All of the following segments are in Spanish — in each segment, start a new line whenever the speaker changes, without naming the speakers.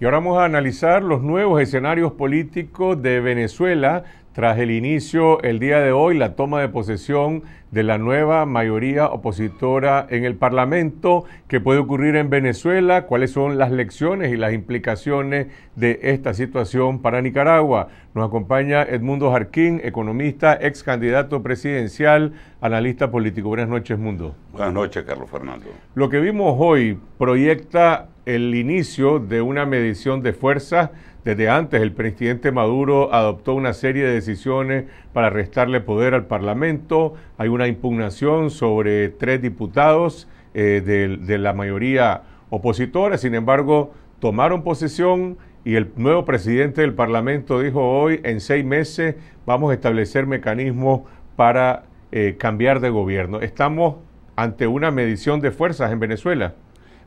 Y ahora vamos a analizar los nuevos escenarios políticos de Venezuela tras el inicio el día de hoy la toma de posesión de la nueva mayoría opositora en el Parlamento, ¿Qué puede ocurrir en Venezuela, cuáles son las lecciones y las implicaciones de esta situación para Nicaragua. Nos acompaña Edmundo Jarquín, economista, ex candidato presidencial, analista político. Buenas noches, Mundo. Buenas noches, Carlos Fernando. Lo que vimos hoy proyecta el inicio de una medición de fuerzas desde antes, el presidente Maduro adoptó una serie de decisiones para restarle poder al Parlamento. Hay una impugnación sobre tres diputados eh, de, la mayoría opositora. Sin embargo, tomaron posesión y el nuevo presidente del Parlamento dijo hoy, en seis meses vamos a establecer mecanismos para eh, cambiar de gobierno. Estamos ante una medición de fuerzas en Venezuela.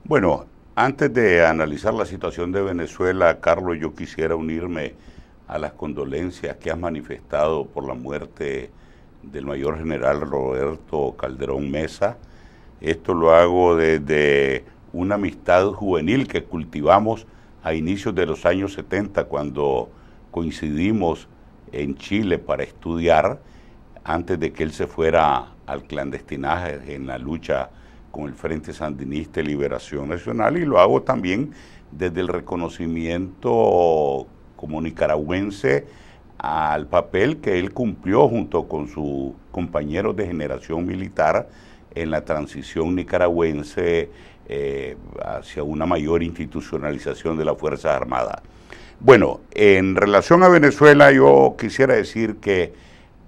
Bueno, antes de analizar la situación de Venezuela, Carlos, yo quisiera unirme a las condolencias que has manifestado por la muerte del mayor general Roberto Calderón Mesa. Esto lo hago desde una amistad juvenil que cultivamos a inicios de los años 70 cuando coincidimos en Chile para estudiar antes de que él se fuera al clandestinaje en la lucha con el Frente Sandinista de Liberación Nacional y lo hago también desde el reconocimiento como nicaragüense al papel que él cumplió junto con sus compañeros de generación militar en la transición nicaragüense eh, hacia una mayor institucionalización de las Fuerzas Armadas. Bueno, en relación a Venezuela, yo quisiera decir que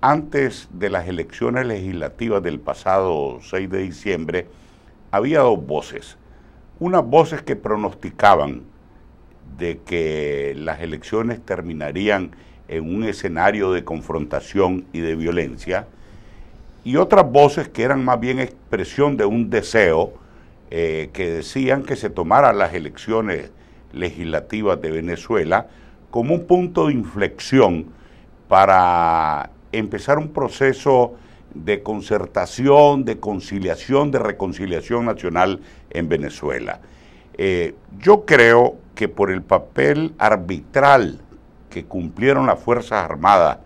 antes de las elecciones legislativas del pasado 6 de diciembre, había dos voces. Unas voces que pronosticaban de que las elecciones terminarían en un escenario de confrontación y de violencia, y otras voces que eran más bien expresión de un deseo eh, que decían que se tomaran las elecciones legislativas de Venezuela como un punto de inflexión para empezar un proceso de concertación, de conciliación, de reconciliación nacional en Venezuela. Eh, yo creo que por el papel arbitral que cumplieron las Fuerzas Armadas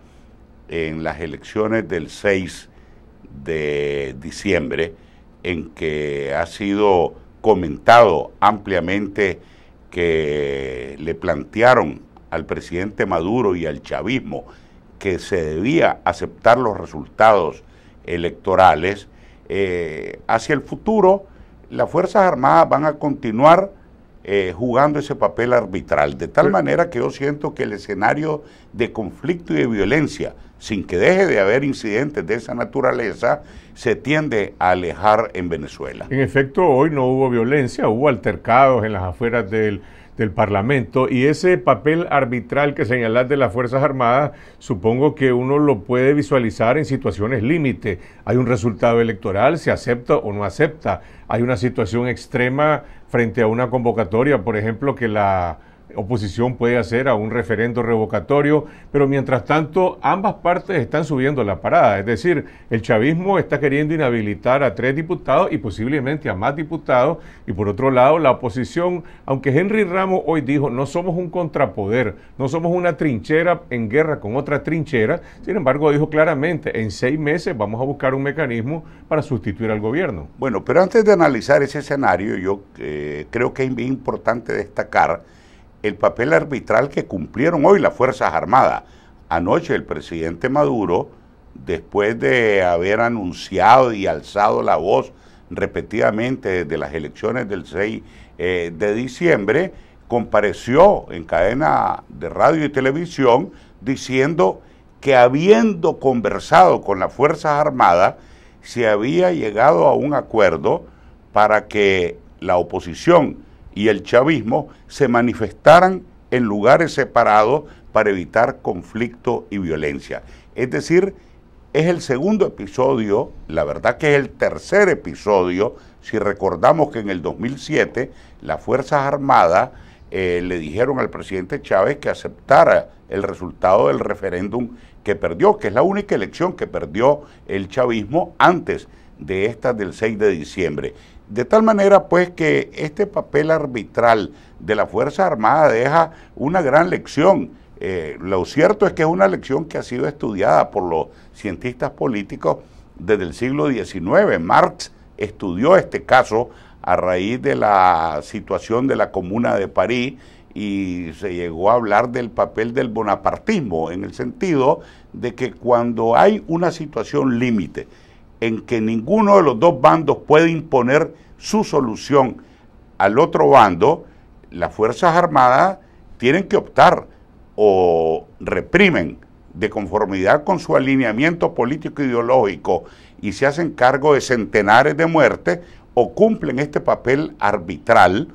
en las elecciones del 6 de diciembre, en que ha sido comentado ampliamente que le plantearon al presidente Maduro y al chavismo que se debía aceptar los resultados electorales. Eh, hacia el futuro, las Fuerzas Armadas van a continuar eh, jugando ese papel arbitral, de tal manera que yo siento que el escenario de conflicto y de violencia, sin que deje de haber incidentes de esa naturaleza, se tiende a alejar en Venezuela.
En efecto, hoy no hubo violencia, hubo altercados en las afueras del del Parlamento y ese papel arbitral que señalas de las Fuerzas Armadas, supongo que uno lo puede visualizar en situaciones límite. Hay un resultado electoral, se acepta o no acepta. Hay una situación extrema frente a una convocatoria, por ejemplo, que la oposición puede hacer a un referendo revocatorio, pero mientras tanto ambas partes están subiendo la parada, es decir, el chavismo está queriendo inhabilitar a tres diputados y posiblemente a más diputados, y por otro lado la oposición, aunque Henry Ramos hoy dijo, no somos un contrapoder, no somos una trinchera en guerra con otra trinchera, sin
embargo dijo claramente,
en seis meses vamos a buscar un mecanismo para sustituir al
gobierno. Bueno, pero antes de analizar ese escenario, yo eh, creo que es importante destacar, el papel arbitral que cumplieron hoy las Fuerzas Armadas. Anoche el presidente Maduro, después de haber anunciado y alzado la voz repetidamente desde las elecciones del 6 eh, de diciembre, compareció en cadena de radio y televisión diciendo que habiendo conversado con las Fuerzas Armadas, se había llegado a un acuerdo para que la oposición y el chavismo se manifestaran en lugares separados para evitar conflicto y violencia. Es decir, es el segundo episodio, la verdad que es el tercer episodio, si recordamos que en el 2007 las Fuerzas Armadas eh, le dijeron al presidente Chávez que aceptara el resultado del referéndum que perdió, que es la única elección que perdió el chavismo antes de esta del 6 de diciembre. De tal manera, pues, que este papel arbitral de la Fuerza Armada deja una gran lección. Eh, lo cierto es que es una lección que ha sido estudiada por los cientistas políticos desde el siglo XIX. Marx estudió este caso a raíz de la situación de la Comuna de París y se llegó a hablar del papel del bonapartismo, en el sentido de que cuando hay una situación límite, en que ninguno de los dos bandos puede imponer su solución al otro bando, las Fuerzas Armadas tienen que optar o reprimen de conformidad con su alineamiento político ideológico y se hacen cargo de centenares de muertes o cumplen este papel arbitral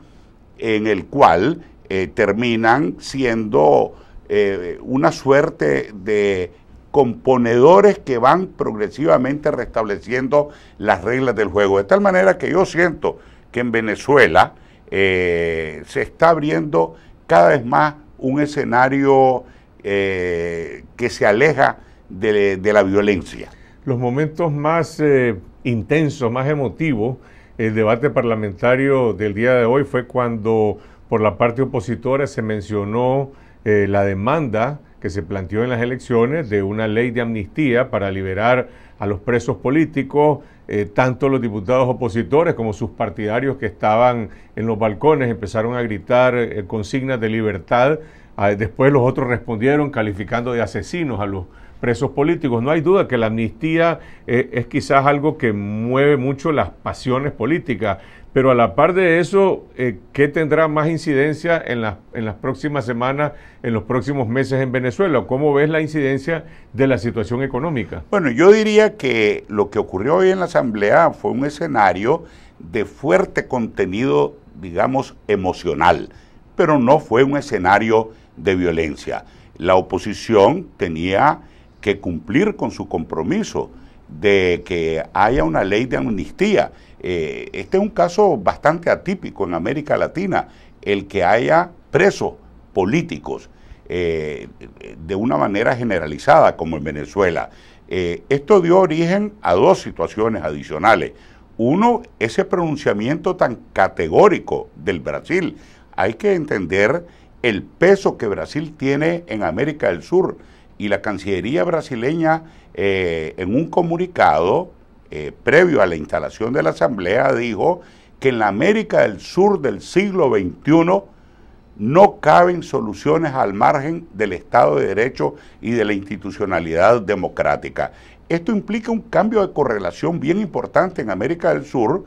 en el cual eh, terminan siendo eh, una suerte de componedores que van progresivamente restableciendo las reglas del juego. De tal manera que yo siento que en Venezuela eh, se está abriendo cada vez más un escenario eh, que se aleja de, la violencia.
Los momentos más eh, intensos, más emotivos, el debate parlamentario del día de hoy fue cuando por la parte opositora se mencionó la demanda que se planteó en las elecciones de una ley de amnistía para liberar a los presos políticos, eh, tanto los diputados opositores como sus partidarios que estaban en los balcones empezaron a gritar eh, consignas de libertad, ah, después los otros respondieron calificando de asesinos a los presos políticos. No hay duda que la amnistía eh, es quizás algo que mueve mucho las pasiones políticas, pero a la par de eso, eh, ¿qué tendrá más incidencia en, en las próximas semanas, en los próximos meses en Venezuela? ¿Cómo ves la incidencia de la situación económica?
Bueno, yo diría que lo que ocurrió hoy en la Asamblea fue un escenario de fuerte contenido, digamos, emocional, pero no fue un escenario de violencia. La oposición tenía que cumplir con su compromiso de que haya una ley de amnistía eh, este es un caso bastante atípico en América Latina, el que haya presos políticos eh, de una manera generalizada como en Venezuela. Eh, esto dio origen a dos situaciones adicionales. Uno, ese pronunciamiento tan categórico del Brasil. Hay que entender el peso que Brasil tiene en América del Sur y la Cancillería brasileña en un comunicado eh, previo a la instalación de la Asamblea, dijo que en la América del Sur del siglo XXI no caben soluciones al margen del Estado de Derecho y de la institucionalidad democrática. Esto implica un cambio de correlación bien importante en América del Sur,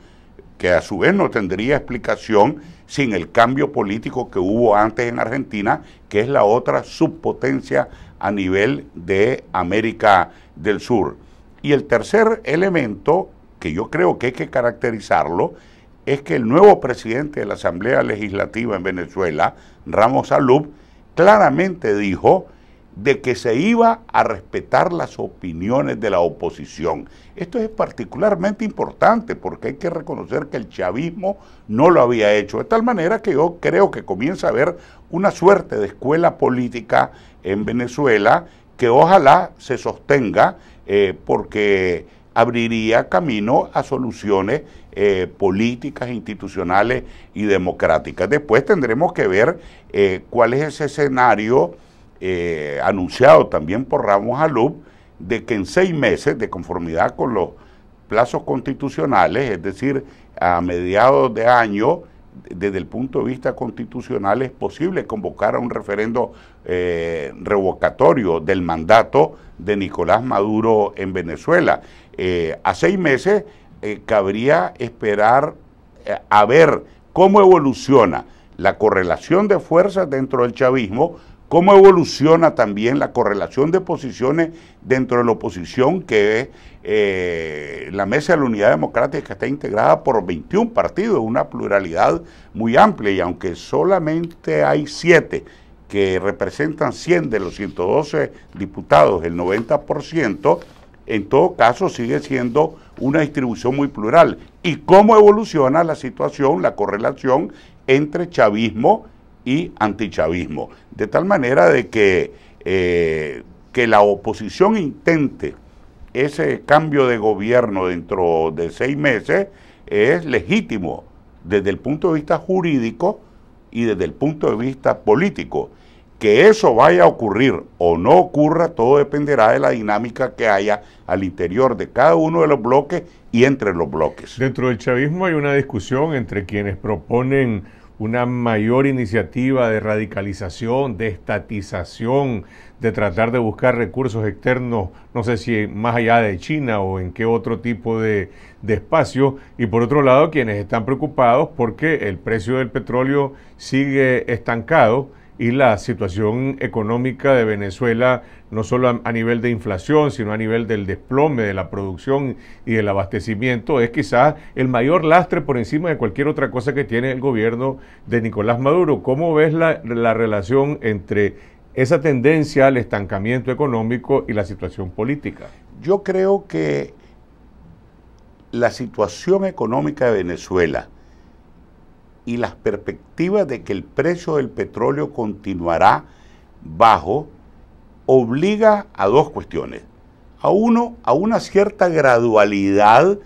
que a su vez no tendría explicación sin el cambio político que hubo antes en Argentina, que es la otra subpotencia a nivel de América del Sur. Y el tercer elemento, que yo creo que hay que caracterizarlo, es que el nuevo presidente de la Asamblea Legislativa en Venezuela, Ramos Alub, claramente dijo de que se iba a respetar las opiniones de la oposición. Esto es particularmente importante porque hay que reconocer que el chavismo no lo había hecho, de tal manera que yo creo que comienza a haber una suerte de escuela política en Venezuela que ojalá se sostenga eh, porque abriría camino a soluciones eh, políticas, institucionales y democráticas. Después tendremos que ver eh, cuál es ese escenario anunciado también por Ramos Alup de que en seis meses, de conformidad con los plazos constitucionales, es decir, a mediados de año, desde el punto de vista constitucional es posible convocar a un referendo eh, revocatorio del mandato de Nicolás Maduro en Venezuela. Eh, a seis meses eh, cabría esperar a ver cómo evoluciona la correlación de fuerzas dentro del chavismo cómo evoluciona también la correlación de posiciones dentro de la oposición, que es eh, la Mesa de la Unidad Democrática, que está integrada por 21 partidos, una pluralidad muy amplia, y aunque solamente hay 7 que representan 100 de los 112 diputados, el 90%, en todo caso sigue siendo una distribución muy plural. ¿Y cómo evoluciona la situación, la correlación entre chavismo y y antichavismo. De tal manera de que, eh, que la oposición intente ese cambio de gobierno dentro de seis meses es legítimo desde el punto de vista jurídico y desde el punto de vista político. Que eso vaya a ocurrir o no ocurra, todo dependerá de la dinámica que haya al interior de cada uno de los bloques y entre los bloques. Dentro del chavismo
hay una discusión entre quienes proponen una mayor iniciativa de radicalización, de estatización, de tratar de buscar recursos externos, no sé si más allá de China o en qué otro tipo de, de espacio, y por otro lado quienes están preocupados porque el precio del petróleo sigue estancado y la situación económica de Venezuela, no solo a, nivel de inflación, sino a nivel del desplome de la producción y del abastecimiento, es quizás el mayor lastre por encima de cualquier otra cosa que tiene el gobierno de Nicolás Maduro. ¿Cómo ves la, relación entre esa tendencia al estancamiento económico y la situación
política? Yo creo que la situación económica de Venezuela, y las perspectivas de que el precio del petróleo continuará bajo obliga a dos cuestiones. A uno, a una cierta gradualidad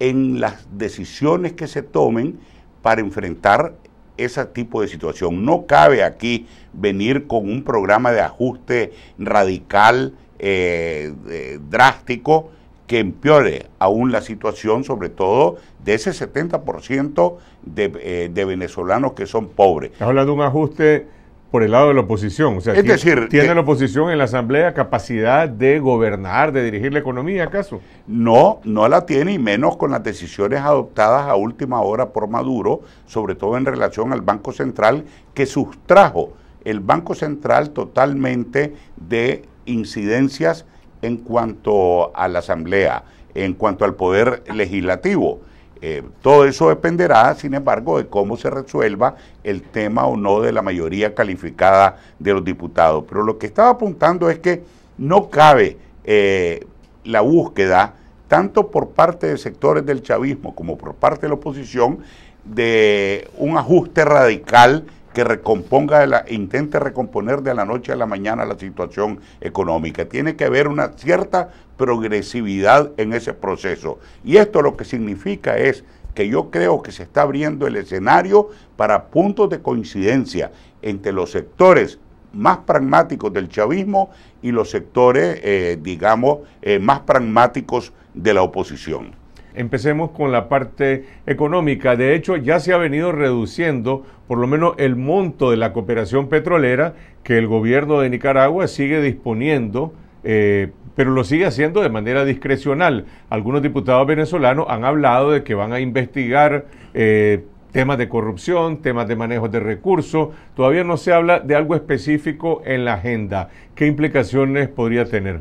en las decisiones que se tomen para enfrentar ese tipo de situación. No cabe aquí venir con un programa de ajuste radical, eh, drástico, que empeore aún la situación, sobre todo de ese 70% de, eh, de venezolanos que son pobres. Estás hablando de un ajuste por el lado de la oposición. O sea, es ¿tiene, eh,
la oposición en la Asamblea capacidad de gobernar,
de dirigir la economía, acaso? No, no la tiene, y menos con las decisiones adoptadas a última hora por Maduro, sobre todo en relación al Banco Central, que sustrajo el Banco Central totalmente de incidencias en cuanto a la Asamblea, en cuanto al poder legislativo. Eh, todo eso dependerá, sin embargo, de cómo se resuelva el tema o no de la mayoría calificada de los diputados. Pero lo que estaba apuntando es que no cabe eh, la búsqueda, tanto por parte de sectores del chavismo como por parte de la oposición, de un ajuste radical que recomponga, la, intente recomponer de la noche a la mañana la situación económica. Tiene que haber una cierta progresividad en ese proceso. Y esto lo que significa es que yo creo que se está abriendo el escenario para puntos de coincidencia entre los sectores más pragmáticos del chavismo y los sectores, eh, digamos, eh, más pragmáticos de la oposición.
Empecemos con la parte económica. De hecho, ya se ha venido reduciendo por lo menos el monto de la cooperación petrolera que el gobierno de Nicaragua sigue disponiendo. Eh, pero lo sigue haciendo de manera discrecional. Algunos diputados venezolanos han hablado de que van a investigar eh, temas de corrupción, temas de manejo de recursos. Todavía no se habla de algo específico en la agenda. ¿Qué implicaciones podría tener?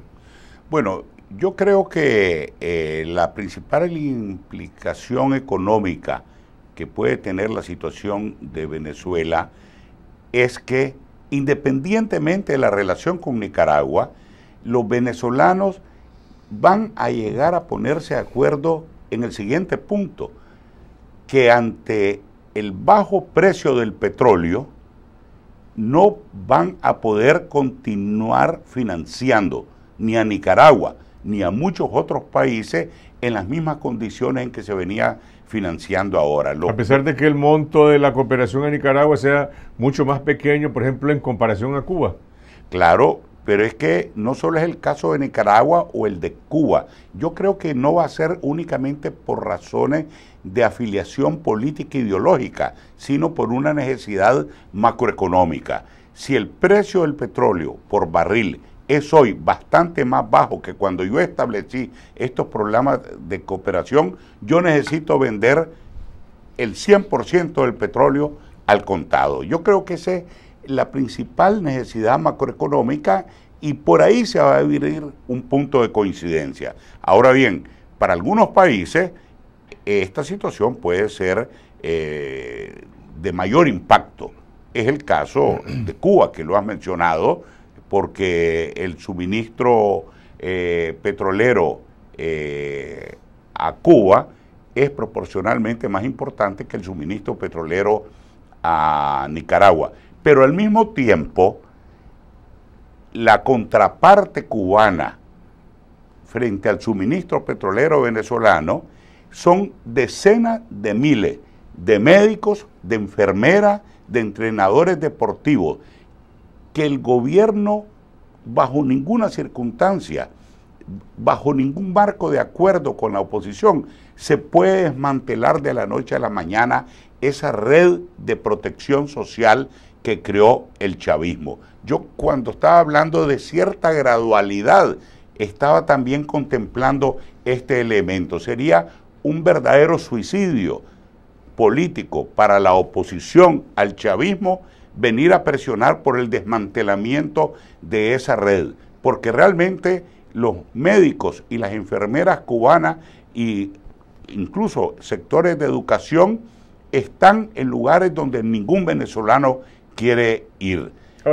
Bueno, yo creo que eh, la principal implicación económica que puede tener la situación de Venezuela es que independientemente de la relación con Nicaragua, los venezolanos van a llegar a ponerse de acuerdo en el siguiente punto, que ante el bajo precio del petróleo no van a poder continuar financiando ni a Nicaragua, ni a muchos otros países en las mismas condiciones en que se venía financiando ahora. a pesar de que el monto de la cooperación a Nicaragua sea mucho más pequeño, por ejemplo, en comparación a Cuba. Claro, pero es que no solo es el caso de Nicaragua o el de Cuba. Yo creo que no va a ser únicamente por razones de afiliación política ideológica, sino por una necesidad macroeconómica. Si el precio del petróleo por barril es hoy bastante más bajo que cuando yo establecí estos programas de cooperación, yo necesito vender el 100% del petróleo al contado. Yo creo que esa es la principal necesidad macroeconómica y por ahí se va a vivir un punto de coincidencia. Ahora bien, para algunos países esta situación puede ser eh, de mayor impacto. Es el caso de Cuba, que lo has mencionado, porque el suministro eh, petrolero eh, a Cuba es proporcionalmente más importante que el suministro petrolero a Nicaragua. Pero al mismo tiempo, la contraparte cubana frente al suministro petrolero venezolano son decenas de miles de médicos, de enfermeras, de entrenadores deportivos, que el gobierno bajo ninguna circunstancia, bajo ningún marco de acuerdo con la oposición, se puede desmantelar de la noche a la mañana esa red de protección social que creó el chavismo. Yo cuando estaba hablando de cierta gradualidad, estaba también contemplando este elemento. Sería un verdadero suicidio político para la oposición al chavismo venir a presionar por el desmantelamiento de esa red, porque realmente los médicos y las enfermeras cubanas e incluso sectores de educación están en lugares donde ningún venezolano quiere ir.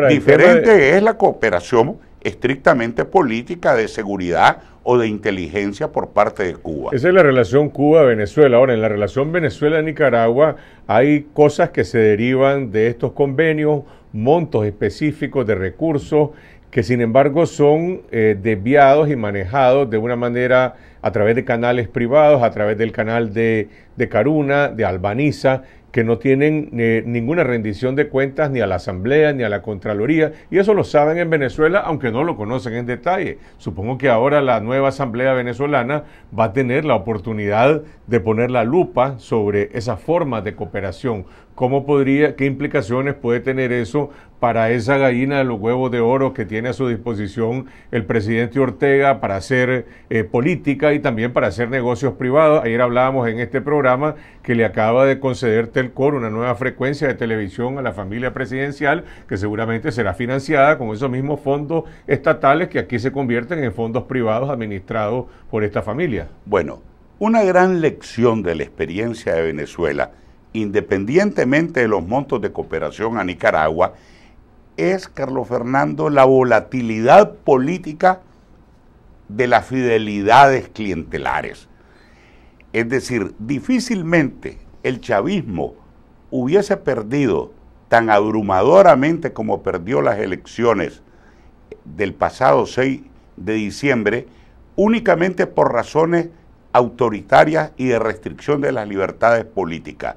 Diferente es la cooperación estrictamente política de seguridad o de inteligencia por parte de Cuba.
Esa es la relación Cuba-Venezuela. Ahora, en la relación Venezuela-Nicaragua hay cosas que se derivan de estos convenios, montos específicos de recursos que sin embargo son eh, desviados y manejados de una manera a través de canales privados, a través del canal de, de Caruna, de Albaniza, que no tienen eh, ninguna rendición de cuentas ni a la Asamblea ni a la Contraloría, y eso lo saben en Venezuela, aunque no lo conocen en detalle. Supongo que ahora la nueva Asamblea venezolana va a tener la oportunidad de poner la lupa sobre esa forma de cooperación. ¿Cómo podría, qué implicaciones puede tener eso para esa gallina de los huevos de oro que tiene a su disposición el presidente Ortega para hacer eh, política y también para hacer negocios privados. Ayer hablábamos en este programa que le acaba de conceder Telcor una nueva frecuencia de televisión a la familia presidencial que seguramente será financiada con esos mismos fondos estatales que aquí se convierten en fondos privados administrados por esta familia.
Bueno, una gran lección de la experiencia de Venezuela, independientemente de los montos de cooperación a Nicaragua, es, Carlos Fernando, la volatilidad política de las fidelidades clientelares. Es decir, difícilmente el chavismo hubiese perdido tan abrumadoramente como perdió las elecciones del pasado 6 de diciembre, únicamente por razones autoritarias y de restricción de las libertades políticas.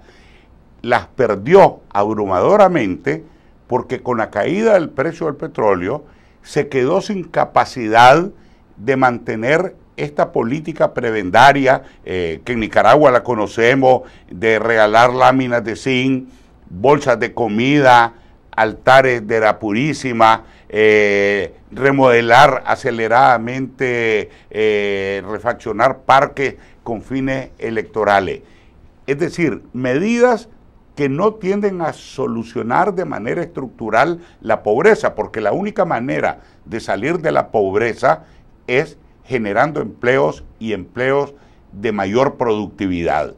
Las perdió abrumadoramente porque con la caída del precio del petróleo se quedó sin capacidad de mantener esta política prebendaria eh, que en Nicaragua la conocemos de regalar láminas de zinc, bolsas de comida, altares de la Purísima, eh, remodelar aceleradamente, eh, refaccionar parques con fines electorales. Es decir, medidas que no tienden a solucionar de manera estructural la pobreza, porque la única manera de salir de la pobreza es generando empleos y empleos de mayor productividad.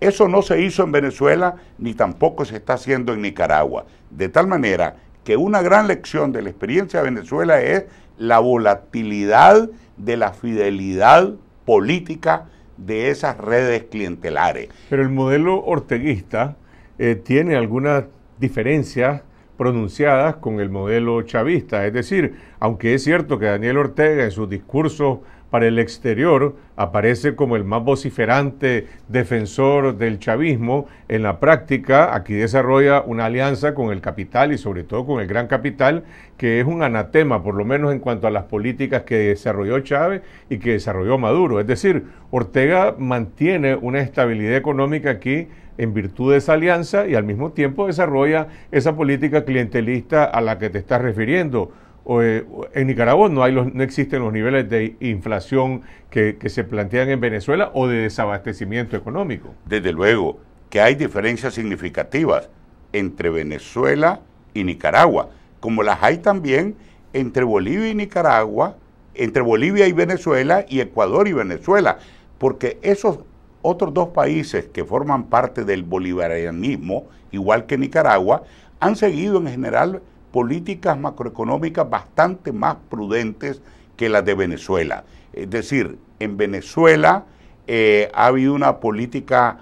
Eso no se hizo en Venezuela ni tampoco se está haciendo en Nicaragua. De tal manera que una gran lección de la experiencia de Venezuela es la volatilidad de la fidelidad política de esas redes clientelares. Pero el
modelo orteguista eh, tiene algunas diferencias pronunciadas con el modelo chavista. Es decir, aunque es cierto que Daniel Ortega en su discurso para el exterior aparece como el más vociferante defensor del chavismo, en la práctica aquí desarrolla una alianza con el capital y sobre todo con el gran capital, que es un anatema, por lo menos en cuanto a las políticas que desarrolló Chávez y que desarrolló Maduro. Es decir, Ortega mantiene una estabilidad económica aquí en virtud de esa alianza y al mismo tiempo desarrolla esa política clientelista a la que te estás refiriendo eh, en Nicaragua no, hay los, no existen los niveles de
inflación que, que se plantean en Venezuela o de desabastecimiento económico. Desde luego que hay diferencias significativas entre Venezuela y Nicaragua, como las hay también entre Bolivia y Nicaragua, entre Bolivia y Venezuela y Ecuador y Venezuela, porque esos otros dos países que forman parte del bolivarianismo, igual que Nicaragua, han seguido en general políticas macroeconómicas bastante más prudentes que las de Venezuela. Es decir, en Venezuela eh, ha habido una política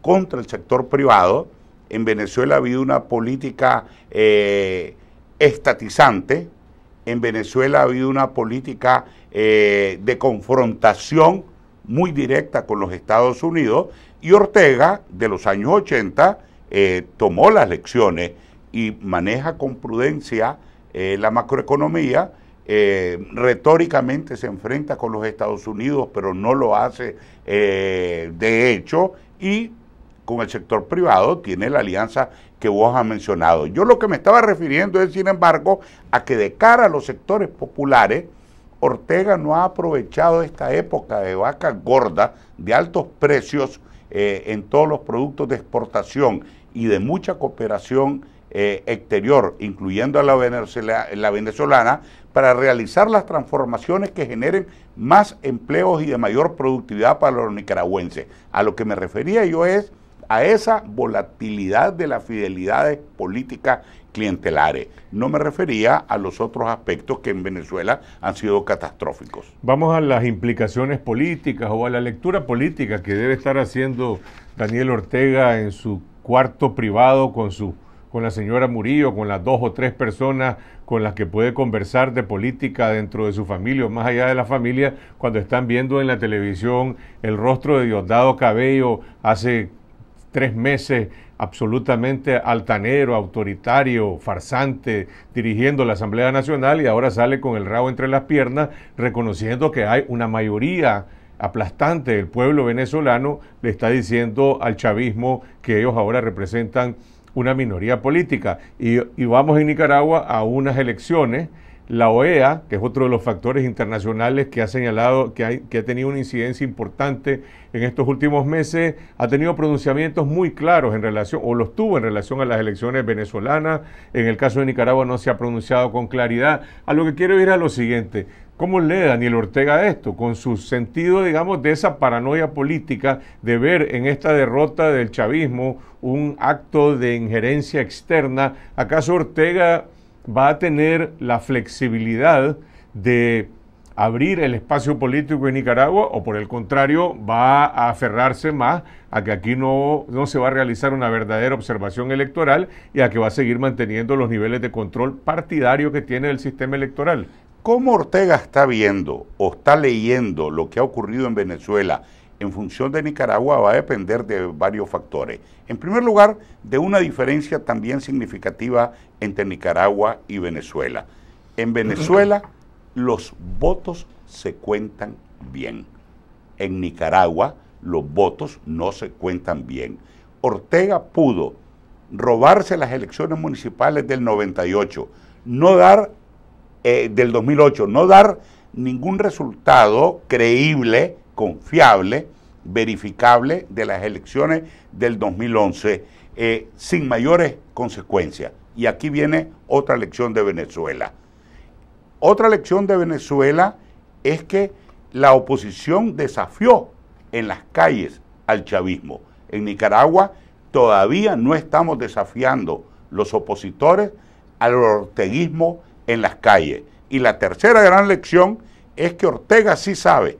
contra el sector privado, en Venezuela ha habido una política eh, estatizante, en Venezuela ha habido una política eh, de confrontación muy directa con los Estados Unidos y Ortega de los años 80 tomó las lecciones y maneja con prudencia eh, la macroeconomía. Eh, retóricamente se enfrenta con los Estados Unidos, pero no lo hace eh, de hecho. Y con el sector privado tiene la alianza que vos has mencionado. Yo lo que me estaba refiriendo es, sin embargo, a que de cara a los sectores populares, Ortega no ha aprovechado esta época de vaca gorda, de altos precios en todos los productos de exportación y de mucha cooperación eh, exterior, incluyendo a la, venezolana, para realizar las transformaciones que generen más empleos y de mayor productividad para los nicaragüenses. A lo que me refería yo es a esa volatilidad de las fidelidades políticas clientelares. No me refería a los otros aspectos que en Venezuela han sido catastróficos.
Vamos a las implicaciones políticas o a la lectura política que debe estar haciendo Daniel Ortega en su cuarto privado con su con la señora Murillo, con las dos o tres personas con las que puede conversar de política dentro de su familia o más allá de la familia, cuando están viendo en la televisión el rostro de Diosdado Cabello hace tres meses absolutamente altanero, autoritario, farsante, dirigiendo la Asamblea Nacional y ahora sale con el rabo entre las piernas, reconociendo que hay una mayoría aplastante del pueblo venezolano, le está diciendo al chavismo que ellos ahora representan una minoría política. Y, vamos en Nicaragua a unas elecciones. La OEA, que es otro de los factores internacionales que ha señalado que, que ha tenido una incidencia importante en estos últimos meses, ha tenido pronunciamientos muy claros en relación, o los tuvo en relación a las elecciones venezolanas. En el caso de Nicaragua no se ha pronunciado con claridad. A lo que quiero ir a lo siguiente. ¿Cómo lee Daniel Ortega esto? Con su sentido, digamos, de esa paranoia política de ver en esta derrota del chavismo un acto de injerencia externa. ¿Acaso Ortega va a tener la flexibilidad de abrir el espacio político en Nicaragua o por el contrario va a aferrarse más a que aquí no, no se va a realizar una verdadera observación electoral y a que va a seguir manteniendo los niveles de control partidario que tiene el sistema electoral?
¿Cómo Ortega está viendo o está leyendo lo que ha ocurrido en Venezuela en función de Nicaragua va a depender de varios factores. En primer lugar, de una diferencia también significativa entre Nicaragua y Venezuela. En Venezuela los votos se cuentan bien. En Nicaragua los votos no se cuentan bien. Ortega pudo robarse las elecciones municipales del 98, no dar eh, del 2008, no dar ningún resultado creíble, confiable, verificable de las elecciones del 2011 eh, sin mayores consecuencias. Y aquí viene otra lección de Venezuela. Otra lección de Venezuela es que la oposición desafió en las calles al chavismo. En Nicaragua todavía no estamos desafiando los opositores al orteguismo en las calles. Y la tercera gran lección es que Ortega sí sabe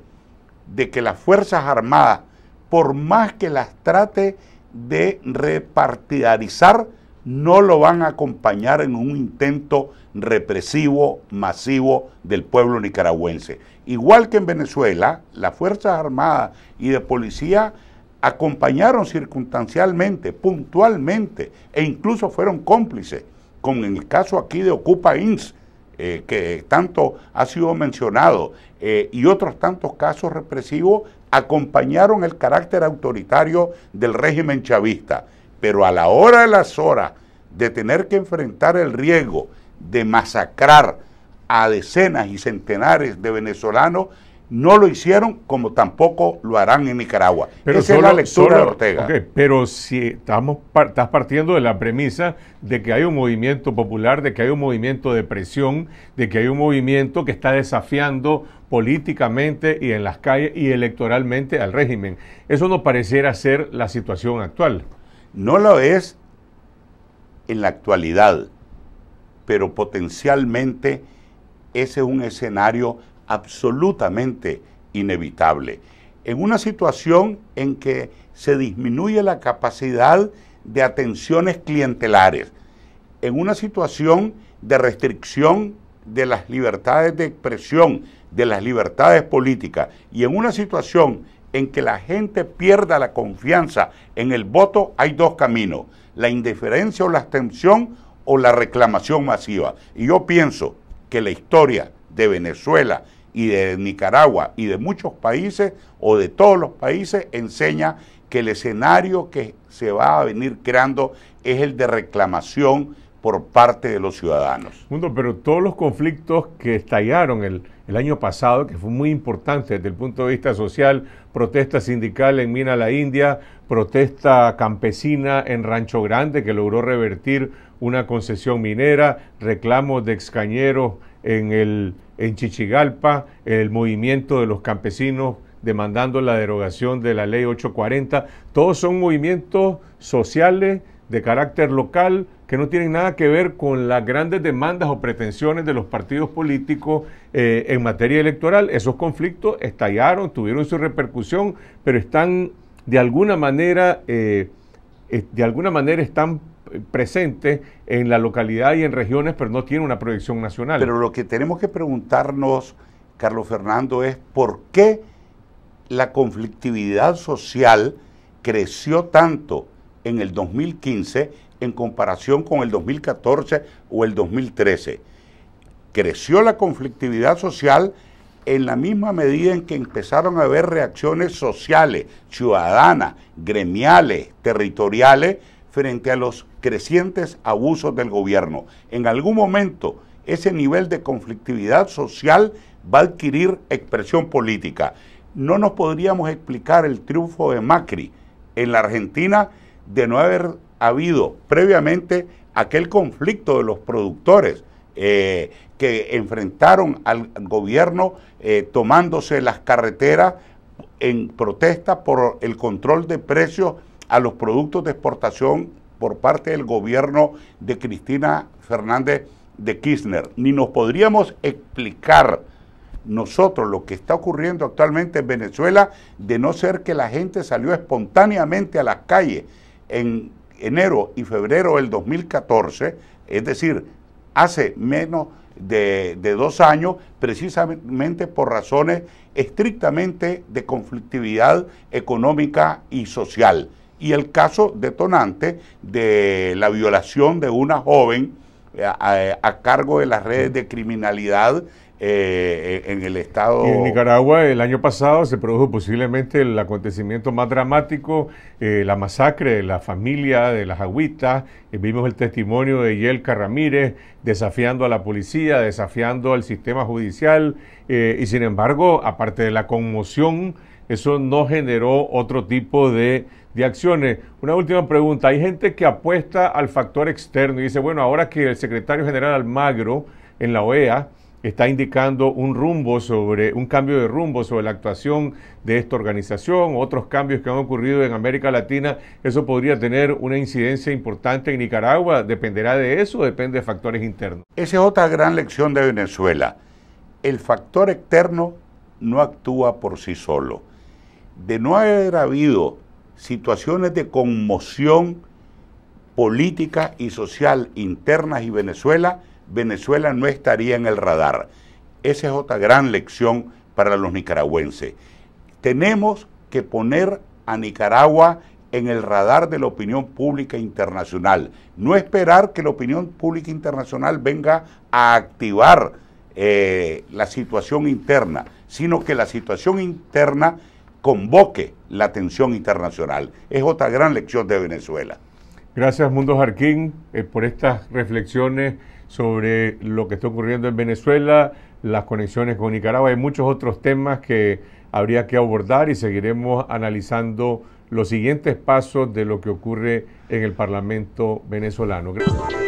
de que las Fuerzas Armadas, por más que las trate de repartidarizar, no lo van a acompañar en un intento represivo masivo del pueblo nicaragüense. Igual que en Venezuela, las Fuerzas Armadas y de Policía acompañaron circunstancialmente, puntualmente e incluso fueron cómplices con el caso aquí de Ocupa Ins, eh, que tanto ha sido mencionado, eh, y otros tantos casos represivos, acompañaron el carácter autoritario del régimen chavista. Pero a la hora de las horas de tener que enfrentar el riesgo de masacrar a decenas y centenares de venezolanos, no lo hicieron como tampoco lo harán en Nicaragua. Pero Esa es la lectura de Ortega.
pero si estamos, estás partiendo de la premisa de que hay un movimiento popular, de que hay un movimiento de presión, de que hay un movimiento que está desafiando políticamente y en las calles y electoralmente al régimen. Eso no pareciera ser la situación actual.
No lo es en la actualidad, pero potencialmente ese es un escenario absolutamente inevitable. En una situación en que se disminuye la capacidad de atenciones clientelares, en una situación de restricción de las libertades de expresión, de las libertades políticas, y en una situación en que la gente pierda la confianza en el voto, hay dos caminos, la indiferencia o la abstención o la reclamación masiva. Y yo pienso que la historia de Venezuela y de Nicaragua y de muchos países o de todos los países enseña que el escenario que se va a venir creando es el de reclamación por parte de los ciudadanos.
Mundo, pero todos los conflictos que estallaron el, el año pasado, que fue muy importante desde el punto de vista social, protesta sindical en Mina la India, protesta campesina en Rancho Grande, que logró revertir una concesión minera, reclamos de excañeros en, el, en Chichigalpa, el movimiento de los campesinos demandando la derogación de la ley 840. Todos son movimientos sociales de carácter local que no tienen nada que ver con las grandes demandas o pretensiones de los partidos políticos eh, en materia electoral. Esos conflictos estallaron, tuvieron su repercusión, pero están de alguna manera, eh, de alguna manera están presente en la localidad y en regiones, pero no
tiene una proyección nacional. Pero lo que tenemos que preguntarnos, Carlos Fernando, es por qué la conflictividad social creció tanto en el 2015 en comparación con el 2014 o el 2013. Creció la conflictividad social en la misma medida en que empezaron a haber reacciones sociales, ciudadanas, gremiales, territoriales, frente a los crecientes abusos del gobierno. En algún momento ese nivel de conflictividad social va a adquirir expresión política. No nos podríamos explicar el triunfo de Macri en la Argentina de no haber habido previamente aquel conflicto de los productores eh, que enfrentaron al gobierno eh, tomándose las carreteras en protesta por el control de precios a los productos de exportación por parte del gobierno de Cristina Fernández de Kirchner, ni nos podríamos explicar nosotros lo que está ocurriendo actualmente en Venezuela, de no ser que la gente salió espontáneamente a las calles en enero y febrero del 2014, es decir, hace menos de, de, dos años, precisamente por razones estrictamente de conflictividad económica y social y el caso detonante de la violación de una joven eh, a, cargo de las redes de criminalidad eh, en el estado. en
Nicaragua el año pasado se produjo posiblemente el acontecimiento más dramático, eh, la masacre de la familia de las agüitas. vimos el testimonio de Yelka Ramírez desafiando a la policía, desafiando al sistema judicial y sin embargo, aparte de la conmoción, eso no generó otro tipo de de acciones. Una última pregunta. Hay gente que apuesta al factor externo y dice, bueno, ahora que el secretario general Almagro en la OEA está indicando un rumbo sobre, un cambio de rumbo sobre la actuación de esta organización, otros cambios que han ocurrido en América Latina, eso podría tener una incidencia importante en Nicaragua, dependerá de eso o depende de factores internos.
Esa es otra gran lección de Venezuela. El factor externo no actúa por sí solo. De no haber habido situaciones de conmoción política y social internas y Venezuela, Venezuela no estaría en el radar. Esa es otra gran lección para los nicaragüenses. Tenemos que poner a Nicaragua en el radar de la opinión pública internacional. No esperar que la opinión pública internacional venga a activar eh, la situación interna, sino que la situación interna convoque la atención internacional. Es otra gran lección de Venezuela.
Gracias Mundo Jarquín eh, por estas reflexiones sobre lo que está ocurriendo en Venezuela, las conexiones con Nicaragua y muchos otros temas que habría que abordar y seguiremos analizando los siguientes pasos de lo que ocurre en el Parlamento venezolano. Gracias.